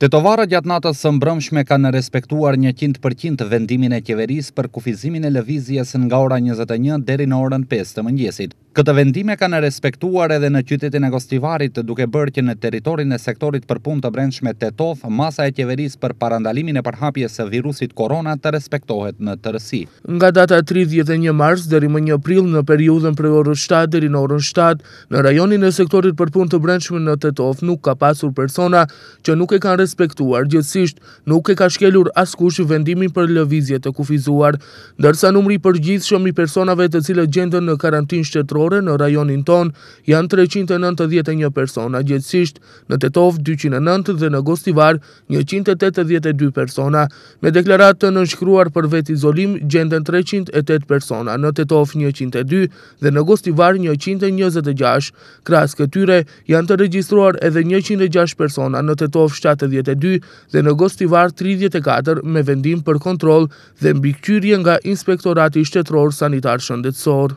Tetovara gjatë natës së mbrëmshme kanë respektuar 100% vendimin e qeverisë për kufizimin e lëvizjes nga ora 21 deri në orën 5 të mëngjesit. Këtë vendime kanë respektuar edhe në qytetin e Gostivarit duke bërë që në teritorin e sektorit për pun të brendshme të tofë, masa e qeveris për parandalimin e përhapjes e virusit korona të respektohet në tërësi. Nga data 31 mars dheri më një april në periudën për orës 7 dheri në orën 7, në rajonin e sektorit për pun të brendshme në të tofë nuk ka pasur persona që nuk e kanë respektuar gjithësisht, nuk e ka shkelur askush vendimin për lëvizje të kufizuar, dërsa numri për gjithë shumë i personave të cilë gjendën në karantin shtetë orore në rajonin ton janë 391 persona gjithësisht, në Tetov 209 dhe në Gostivar 182 persona. Me deklaratë të nënshkruar për vet izolim gjenden 308 persona në Tetov 102 dhe në Gostivar 126. Kras këtyre janë të regjistruar edhe 106 persona në Tetov 72 dhe në Gostivar 34 me vendim për kontrol dhe mbikëqyrje nga Inspektorati Shtetror Sanitar Shëndetësor.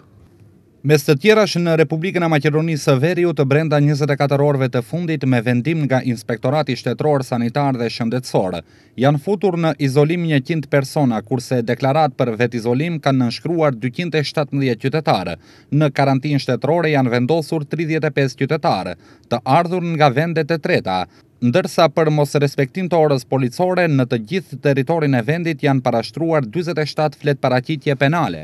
Mes të tjera shë në Republikën e Makedonisë veri u të brenda 24 orve të fundit me vendim nga Inspektorati Shtetror Sanitar dhe Shëndetsorë. Janë futur në izolim 100 persona, kurse deklarat për vet izolim kanë nënshkruar 217 qytetarë. Në karantin shtetrore janë vendosur 35 qytetarë, të ardhur nga vendet e treta, ndërsa për mos respektim të orës policore në të gjithë teritorin e vendit janë parashtruar 27 fletë paracitje penale.